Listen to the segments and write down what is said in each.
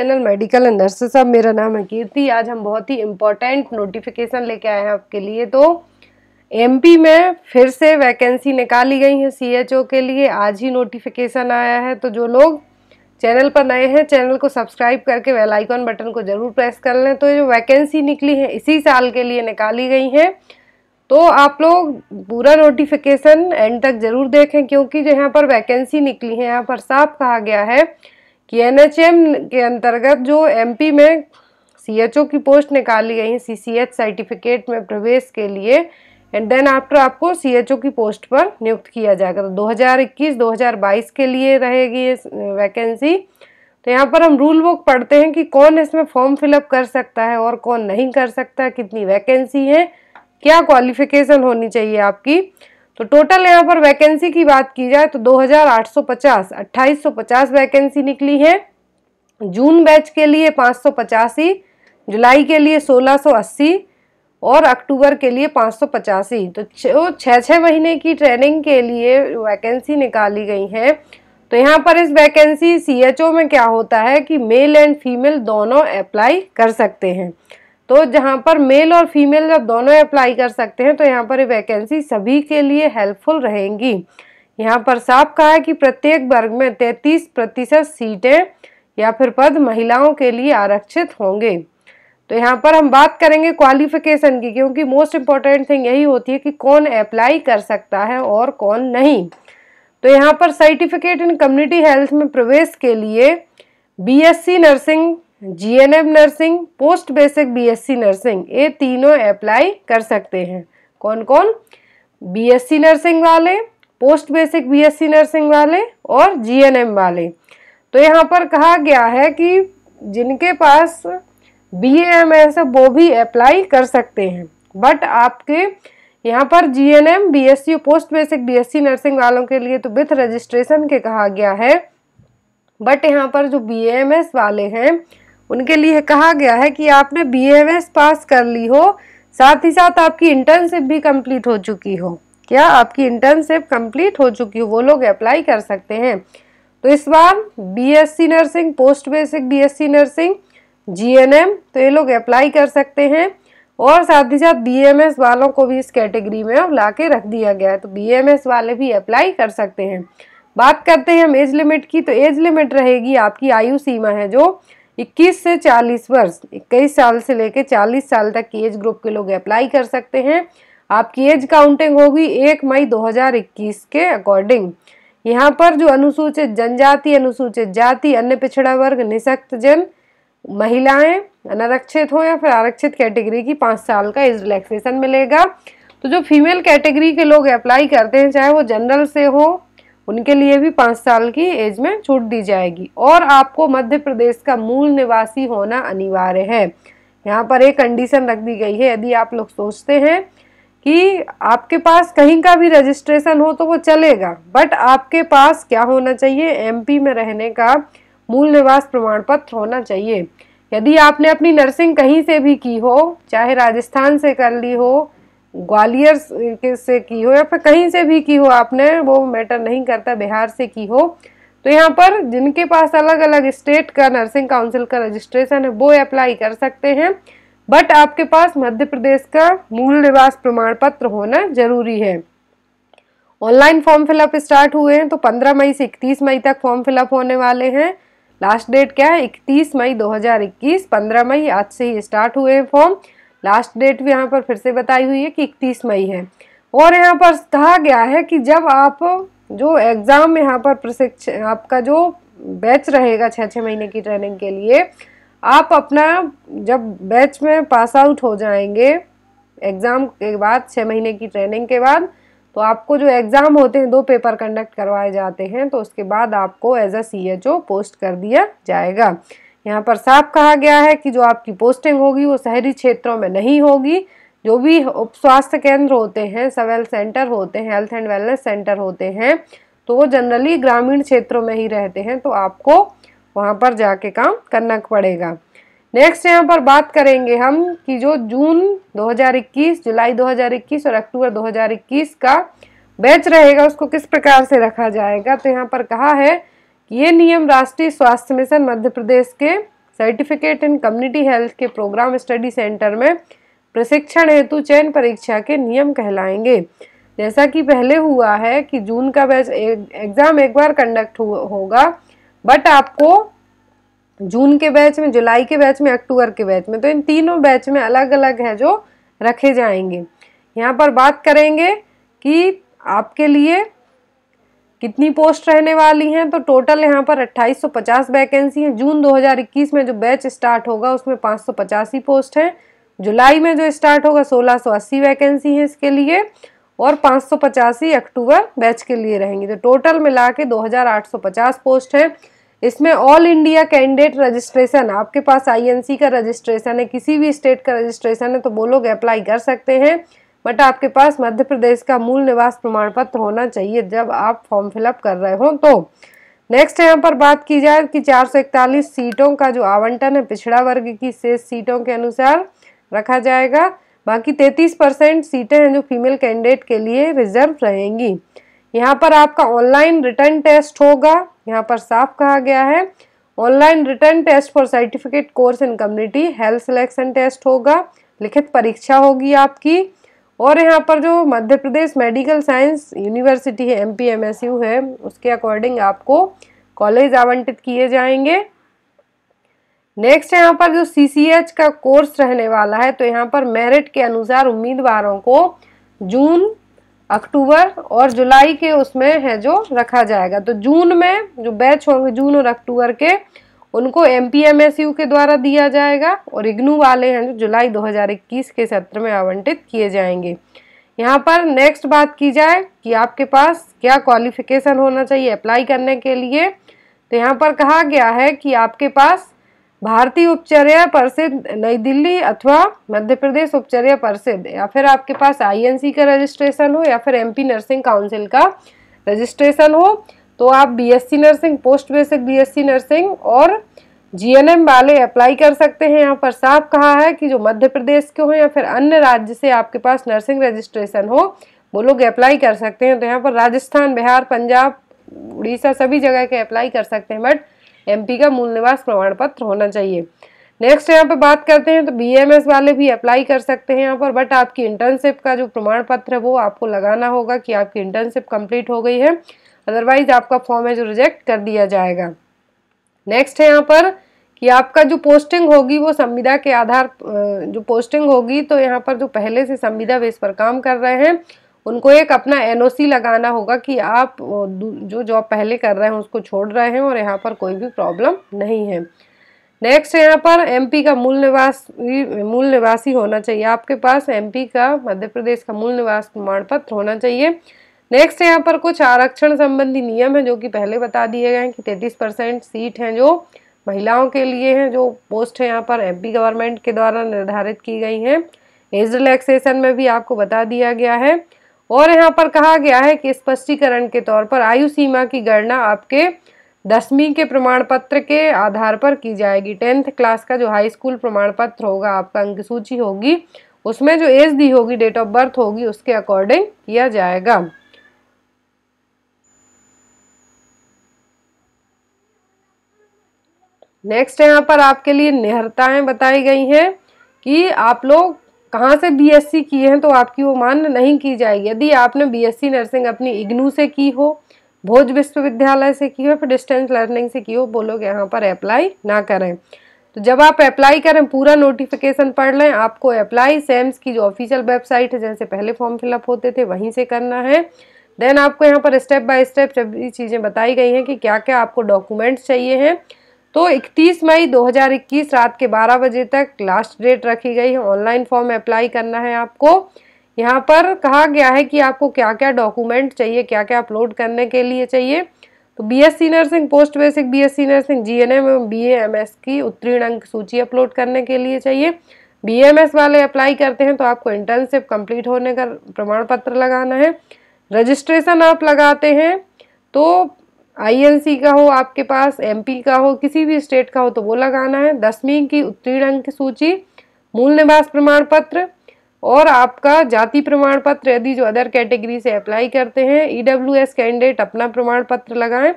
channel medical and nurses साहब मेरा नाम है कीर्ति आज हम बहुत ही इम्पोर्टेंट नोटिफिकेशन लेके आए हैं आपके लिए तो एमपी में फिर से वैकेंसी निकाली गई है सीएचओ के लिए आज ही नोटिफिकेशन आया है तो जो लोग चैनल पर नए हैं चैनल को सब्सक्राइब करके वेल आइकॉन बटन को ज़रूर प्रेस कर लें तो ये जो वैकेंसी निकली है इसी साल के लिए निकाली गई हैं तो आप लोग पूरा नोटिफिकेशन एंड तक ज़रूर देखें क्योंकि जो यहाँ पर वैकेंसी निकली है यहाँ पर साफ कहा गया है कि एनएचएम के अंतर्गत जो एमपी में सीएचओ की पोस्ट निकाली गई सीसीएच सर्टिफिकेट में प्रवेश के लिए एंड देन आफ्टर आपको सीएचओ की पोस्ट पर नियुक्त किया जाएगा तो 2021-2022 के लिए रहेगी ये वैकेंसी तो यहाँ पर हम रूल बुक पढ़ते हैं कि कौन इसमें फॉर्म फिलअप कर सकता है और कौन नहीं कर सकता कितनी वैकेंसी है क्या क्वालिफिकेशन होनी चाहिए आपकी तो टोटल यहाँ पर वैकेंसी की बात की जाए तो 2850 2850 वैकेंसी निकली है जून बैच के लिए पाँच जुलाई के लिए 1680 और अक्टूबर के लिए पाँच तो छः छः महीने की ट्रेनिंग के लिए वैकेंसी निकाली गई है तो यहाँ पर इस वैकेंसी सी में क्या होता है कि मेल एंड फीमेल दोनों अप्लाई कर सकते हैं तो जहाँ पर मेल और फीमेल जब दोनों अप्लाई कर सकते हैं तो यहाँ पर वैकेंसी सभी के लिए हेल्पफुल रहेंगी यहाँ पर साफ कहा है कि प्रत्येक वर्ग में तैतीस प्रतिशत सीटें या फिर पद महिलाओं के लिए आरक्षित होंगे तो यहाँ पर हम बात करेंगे क्वालिफिकेशन की क्योंकि मोस्ट इम्पॉर्टेंट थिंग यही होती है कि कौन अप्लाई कर सकता है और कौन नहीं तो यहाँ पर सर्टिफिकेट इन कम्युनिटी हेल्थ में प्रवेश के लिए BSc nursing GNM nursing post basic BSc nursing ये तीनों अप्लाई कर सकते हैं कौन कौन बीएससी नर्सिंग वाले पोस्ट बेसिक बीएससी नर्सिंग वाले और जीएनएम वाले तो यहाँ पर कहा गया है कि जिनके पास बी एम एस वो भी अप्लाई कर सकते हैं बट आपके यहाँ पर G N M B S C post basic B S C nursing वालों के लिए तो विथ रजिस्ट्रेशन के कहा गया है बट यहाँ पर जो बी एम एस वाले हैं उनके लिए कहा गया है कि आपने बी पास कर ली हो साथ ही साथ आपकी इंटर्नशिप भी कंप्लीट हो चुकी हो क्या आपकी इंटर्नशिप कंप्लीट हो चुकी हो वो लोग अप्लाई कर सकते हैं तो इस बार BSc nursing post basic BSc nursing GNM तो ये लोग अप्लाई कर सकते हैं और साथ ही साथ बीएमएस वालों को भी इस कैटेगरी में अब ला के रख दिया गया है तो बी वाले भी अप्लाई कर सकते हैं बात करते हैं हम एज लिमिट की तो एज लिमिट रहेगी आपकी आयु सीमा है जो इक्कीस से चालीस वर्ष इक्कीस साल से लेकर चालीस साल तक की एज ग्रुप के लोग अप्लाई कर सकते हैं आपकी एज काउंटिंग होगी एक मई 2021 के अकॉर्डिंग यहाँ पर जो अनुसूचित जनजाति अनुसूचित जाति अन्य पिछड़ा वर्ग निशक्त जन महिलाएं अनारक्षित हो या फिर आरक्षित कैटेगरी की पाँच साल का एज रिलैक्सेशन मिलेगा तो जो फीमेल कैटेगरी के लोग अप्लाई करते हैं चाहे वो जनरल से हो उनके लिए भी पाँच साल की एज में छूट दी जाएगी और आपको मध्य प्रदेश का मूल निवासी होना अनिवार्य है यहाँ पर एक कंडीशन रख दी गई है यदि आप लोग सोचते हैं कि आपके पास कहीं का भी रजिस्ट्रेशन हो तो वो चलेगा बट आपके पास क्या होना चाहिए एमपी में रहने का मूल निवास प्रमाण पत्र होना चाहिए यदि आपने अपनी नर्सिंग कहीं से भी की हो चाहे राजस्थान से कर ली हो ग्वालियर से की हो या फिर कहीं से भी की हो आपने वो मैटर नहीं करता बिहार से की हो तो यहाँ पर जिनके पास अलग अलग स्टेट का नर्सिंग काउंसिल का रजिस्ट्रेशन है वो अप्लाई कर सकते हैं बट आपके पास मध्य प्रदेश का मूल निवास प्रमाण पत्र होना जरूरी है ऑनलाइन फॉर्म फिलअप स्टार्ट हुए हैं तो 15 मई से 31 मई तक फॉर्म फिलअप होने वाले हैं लास्ट डेट क्या है 31 मई 2021 15 मई आज से ही स्टार्ट हुए हैं फॉर्म लास्ट डेट भी यहाँ पर फिर से बताई हुई है कि इकतीस मई है और यहाँ पर कहा गया है कि जब आप जो एग्ज़ाम यहाँ पर प्रशिक्षण आपका जो बैच रहेगा छः छः महीने की ट्रेनिंग के लिए आप अपना जब बैच में पास आउट हो जाएंगे एग्ज़ाम के बाद छः महीने की ट्रेनिंग के बाद तो आपको जो एग्ज़ाम होते हैं दो पेपर कंडक्ट करवाए जाते हैं तो उसके बाद आपको एज अ सी पोस्ट कर दिया जाएगा यहाँ पर साफ कहा गया है कि जो आपकी पोस्टिंग होगी वो शहरी क्षेत्रों में नहीं होगी जो भी उप स्वास्थ्य केंद्र होते हैं सवेल सेंटर होते हैं हेल्थ एंड वेलनेस सेंटर होते हैं तो वो जनरली ग्रामीण क्षेत्रों में ही रहते हैं तो आपको वहाँ पर जाके काम करना पड़ेगा नेक्स्ट यहाँ पर बात करेंगे हम कि जो जून 2021 जुलाई 2021 और अक्टूबर 2021 का बैच रहेगा उसको किस प्रकार से रखा जाएगा तो यहाँ पर कहा है ये नियम राष्ट्रीय स्वास्थ्य मिशन मध्य प्रदेश के सर्टिफिकेट इन कम्युनिटी हेल्थ के प्रोग्राम स्टडी सेंटर में प्रशिक्षण हेतु चयन परीक्षा के नियम कहलाएंगे जैसा कि पहले हुआ है कि जून का बैच एग्ज़ाम एक बार कंडक्ट होगा बट आपको जून के बैच में जुलाई के बैच में अक्टूबर के बैच में तो इन तीनों बैच में अलग अलग है जो रखे जाएंगे यहाँ पर बात करेंगे कि आपके लिए कितनी पोस्ट रहने वाली हैं तो टोटल यहाँ पर 2850 वैकेंसी हैं जून 2021 में जो बैच स्टार्ट होगा उसमें पाँच ही पोस्ट हैं जुलाई में जो स्टार्ट होगा 1680 वैकेंसी हैं इसके लिए और पाँच अक्टूबर बैच के लिए रहेंगी तो टोटल मिला के 2850 पोस्ट हैं इसमें ऑल इंडिया कैंडिडेट रजिस्ट्रेशन आपके पास आई का रजिस्ट्रेशन है किसी भी स्टेट का रजिस्ट्रेशन है तो वो लोग अप्लाई कर सकते हैं बट आपके पास मध्य प्रदेश का मूल निवास प्रमाण पत्र होना चाहिए जब आप फॉर्म फिलअप कर रहे हो तो नेक्स्ट यहाँ पर बात की जाए कि चार सीटों का जो आवंटन है पिछड़ा वर्ग की शेष सीटों के अनुसार रखा जाएगा बाकी 33 परसेंट सीटें हैं जो फीमेल कैंडिडेट के लिए रिजर्व रहेंगी यहाँ पर आपका ऑनलाइन रिटर्न टेस्ट होगा यहाँ पर साफ कहा गया है online written test for certificate course in community health selection test होगा लिखित परीक्षा होगी आपकी और यहाँ पर जो Madhya Pradesh medical science university है M P M S U है उसके अकॉर्डिंग आपको कॉलेज आवंटित किए जाएंगे नेक्स्ट यहाँ पर जो सी सी एच का कोर्स रहने वाला है तो यहाँ पर मेरिट के अनुसार उम्मीदवारों को जून अक्टूबर और जुलाई के उसमें है जो रखा जाएगा तो जून में जो बैच होंगे जून और अक्टूबर के उनको एम के द्वारा दिया जाएगा और इग्नू वाले हैं जो जुलाई 2021 के सत्र में आवंटित किए जाएंगे यहाँ पर नेक्स्ट बात की जाए कि आपके पास क्या क्वालिफिकेशन होना चाहिए अप्लाई करने के लिए तो यहाँ पर कहा गया है कि आपके पास भारतीय उपचर्या परिषद नई दिल्ली अथवा मध्य प्रदेश उपचर्या परिषद या फिर आपके पास आईएनसी का रजिस्ट्रेशन हो या फिर एमपी नर्सिंग काउंसिल का रजिस्ट्रेशन हो तो आप BSc nursing post basic BSc nursing और जीएनएम वाले अप्लाई कर सकते हैं यहाँ पर साफ कहा है कि जो मध्य प्रदेश के हो या फिर अन्य राज्य से आपके पास नर्सिंग रजिस्ट्रेशन हो वो लोग अप्लाई कर सकते हैं तो यहाँ पर राजस्थान बिहार पंजाब उड़ीसा सभी जगह के अप्लाई कर सकते हैं बट एमपी का मूल निवास प्रमाण पत्र होना चाहिए नेक्स्ट यहाँ पर बात करते हैं तो बीएमएस वाले भी अप्लाई कर सकते हैं यहाँ पर बट आपकी इंटर्नशिप का जो प्रमाण पत्र है वो आपको लगाना होगा कि आपकी इंटर्नशिप कंप्लीट हो गई है अदरवाइज आपका फॉर्म है जो रिजेक्ट कर दिया जाएगा नेक्स्ट है यहाँ पर कि आपका जो पोस्टिंग होगी वो संविदा के आधार जो पोस्टिंग होगी तो यहाँ पर जो पहले से संविदा बेस पर काम कर रहे हैं उनको एक अपना एनओसी लगाना होगा कि आप जो जॉब पहले कर रहे हैं उसको छोड़ रहे हैं और यहाँ पर कोई भी प्रॉब्लम नहीं है नेक्स्ट है यहाँ पर एमपी का मूल निवास मूल निवासी होना चाहिए आपके पास एमपी का मध्य प्रदेश का मूल निवास प्रमाण पत्र होना चाहिए नेक्स्ट यहाँ पर कुछ आरक्षण संबंधी नियम हैं जो कि पहले बता दिए गए हैं कि तैंतीस परसेंट सीट हैं जो महिलाओं के लिए हैं जो पोस्ट है यहाँ पर एमपी गवर्नमेंट के द्वारा निर्धारित की गई हैं एज रिलैक्सेशन में भी आपको बता दिया गया है और यहाँ पर कहा गया है कि स्पष्टीकरण के तौर पर आयु सीमा की गणना आपके दसवीं के प्रमाण पत्र के आधार पर की जाएगी टेंथ क्लास का जो हाई स्कूल प्रमाण पत्र होगा आपका अंक सूची होगी उसमें जो एज दी होगी डेट ऑफ बर्थ होगी उसके अकॉर्डिंग किया जाएगा नेक्स्ट यहाँ पर आपके लिए निहरताएँ बताई गई हैं कि आप लोग कहाँ से बीएससी किए हैं तो आपकी वो मान्य नहीं की जाएगी यदि आपने बीएससी नर्सिंग अपनी इग्नू से की हो भोज विश्वविद्यालय से की हो फिर डिस्टेंस लर्निंग से की हो वो लोग यहाँ पर अप्लाई ना करें तो जब आप अप्लाई करें पूरा नोटिफिकेशन पढ़ लें आपको अप्लाई सेम्स की जो ऑफिशियल वेबसाइट है जैसे पहले फॉर्म फिलअप होते थे वहीं से करना है देन आपको यहाँ पर स्टेप बाय स्टेप सभी चीज़ें बताई गई हैं कि क्या क्या आपको डॉक्यूमेंट्स चाहिए हैं तो 31 मई 2021 रात के 12 बजे तक लास्ट डेट रखी गई है ऑनलाइन फॉर्म अप्लाई करना है आपको यहाँ पर कहा गया है कि आपको क्या क्या डॉक्यूमेंट चाहिए क्या क्या अपलोड करने के लिए चाहिए तो B S C nursing post basic B S C nursing G N M B M S की उत्तीर्ण अंक सूची अपलोड करने के लिए चाहिए बी एम एस वाले अप्लाई करते हैं तो आपको इंटर्नशिप कंप्लीट होने का प्रमाण पत्र लगाना है रजिस्ट्रेशन आप लगाते हैं तो आईएनसी का हो आपके पास एमपी का हो किसी भी स्टेट का हो तो वो लगाना है दसवीं की उत्तीर्ण अंक की सूची मूल निवास प्रमाण पत्र और आपका जाति प्रमाण पत्र यदि जो अदर कैटेगरी से अप्लाई करते हैं ईडब्ल्यूएस e कैंडिडेट अपना प्रमाण पत्र लगाएं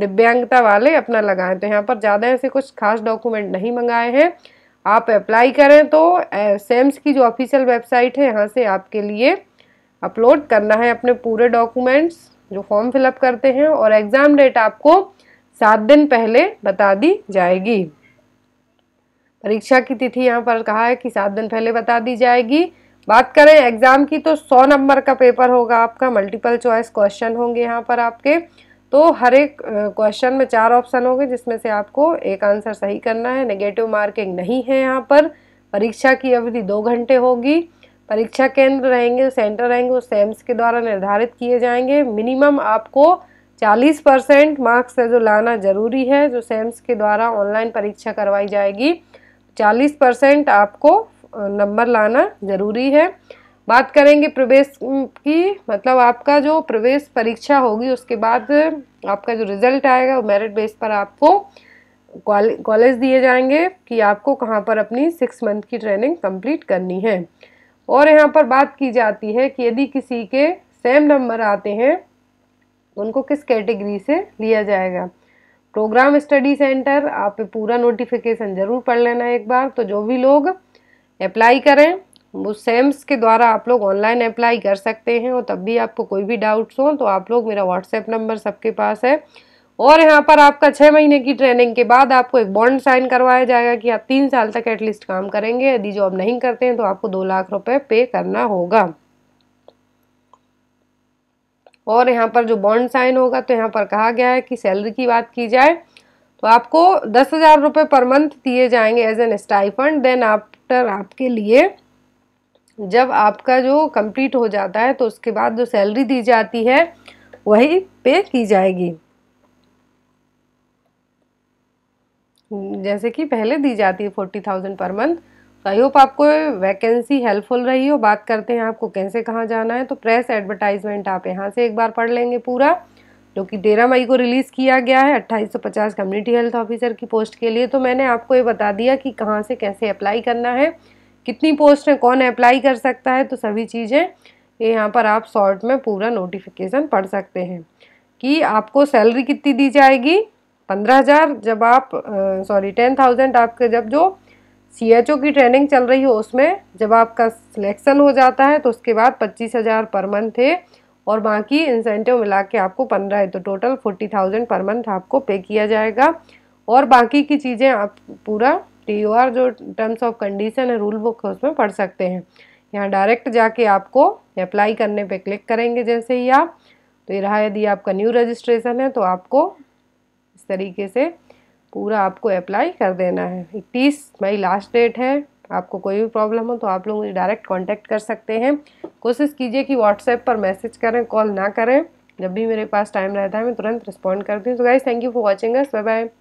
दिव्यांगता वाले अपना लगाएं तो यहाँ पर ज़्यादा ऐसे कुछ खास डॉक्यूमेंट नहीं मंगाए हैं आप अप्लाई करें तो सेम्स की जो ऑफिशियल वेबसाइट है यहाँ से आपके लिए अपलोड करना है अपने पूरे डॉक्यूमेंट्स जो फॉर्म फिलअप करते हैं और एग्ज़ाम डेट आपको सात दिन पहले बता दी जाएगी परीक्षा की तिथि यहाँ पर कहा है कि सात दिन पहले बता दी जाएगी बात करें एग्ज़ाम की तो सौ नंबर का पेपर होगा आपका मल्टीपल चॉइस क्वेश्चन होंगे यहाँ पर आपके तो हर एक क्वेश्चन में चार ऑप्शन होंगे जिसमें से आपको एक आंसर सही करना है नेगेटिव मार्किंग नहीं है यहाँ पर परीक्षा की अवधि दो घंटे होगी परीक्षा केंद्र रहेंगे सेंटर रहेंगे वो सेम्स के द्वारा निर्धारित किए जाएंगे मिनिमम आपको 40 परसेंट मार्क्स है जो लाना जरूरी है जो सेम्स के द्वारा ऑनलाइन परीक्षा करवाई जाएगी 40 परसेंट आपको नंबर लाना जरूरी है बात करेंगे प्रवेश की मतलब आपका जो प्रवेश परीक्षा होगी उसके बाद आपका जो रिजल्ट आएगा वो मेरिट बेस पर आपको कॉलेज दिए जाएंगे कि आपको कहाँ पर अपनी सिक्स मंथ की ट्रेनिंग कंप्लीट करनी है और यहाँ पर बात की जाती है कि यदि किसी के सेम नंबर आते हैं उनको किस कैटेगरी से लिया जाएगा प्रोग्राम स्टडी सेंटर आप पूरा नोटिफिकेशन ज़रूर पढ़ लेना एक बार तो जो भी लोग अप्लाई करें वो सेम्स के द्वारा आप लोग ऑनलाइन अप्लाई कर सकते हैं और तब भी आपको कोई भी डाउट्स हो तो आप लोग मेरा व्हाट्सएप नंबर सबके पास है और यहाँ पर आपका छः महीने की ट्रेनिंग के बाद आपको एक बॉन्ड साइन करवाया जाएगा कि आप तीन साल तक एटलीस्ट काम करेंगे यदि जॉब नहीं करते हैं तो आपको दो लाख रुपए पे करना होगा और यहाँ पर जो बॉन्ड साइन होगा तो यहाँ पर कहा गया है कि सैलरी की बात की जाए तो आपको दस हज़ार रुपये पर मंथ दिए जाएंगे as an stipend then after आपके लिए जब आपका जो कंप्लीट हो जाता है तो उसके बाद जो सैलरी दी जाती है वही पे की जाएगी जैसे कि पहले दी जाती है फोर्टी थाउजेंड पर मंथ तो आई होप आपको वैकेंसी हेल्पफुल रही हो बात करते हैं आपको कैसे कहाँ जाना है तो प्रेस एडवर्टाइजमेंट आप यहाँ से एक बार पढ़ लेंगे पूरा जो कि तेरह मई को रिलीज़ किया गया है पचास कम्युनिटी हेल्थ ऑफिसर की पोस्ट के लिए तो मैंने आपको ये बता दिया कि कहाँ से कैसे अप्लाई करना है कितनी पोस्ट है कौन अप्लाई कर सकता है तो सभी चीज़ें ये यहाँ पर आप शॉर्ट में पूरा नोटिफिकेशन पढ़ सकते हैं कि आपको सैलरी कितनी दी जाएगी पंद्रह हज़ार जब आप सॉरी टेन थाउजेंड आपके जब जो सी एच ओ की ट्रेनिंग चल रही हो उसमें जब आपका सिलेक्शन हो जाता है तो उसके बाद पच्चीस हज़ार पर मंथ है और बाकी इंसेंटिव मिला के आपको पंद्रह है तो total forty thousand per month आपको पे किया जाएगा और बाकी की चीज़ें आप पूरा टी ओ आर जो टर्म्स ऑफ कंडीशन है रूल बुक है उसमें पढ़ सकते हैं यहाँ डायरेक्ट जाके आपको अप्लाई करने पे क्लिक करेंगे जैसे ही आप तो ये रहा यदि आपका न्यू रजिस्ट्रेशन है तो आपको इस तरीके से पूरा आपको अप्लाई कर देना है इकतीस मई लास्ट डेट है आपको कोई भी प्रॉब्लम हो तो आप लोग मुझे डायरेक्ट कांटेक्ट कर सकते हैं कोशिश कीजिए कि व्हाट्सएप पर मैसेज करें कॉल ना करें जब भी मेरे पास टाइम रहता है मैं तुरंत रिस्पॉन्ड करती हूँ तो guys thank you for watching us bye bye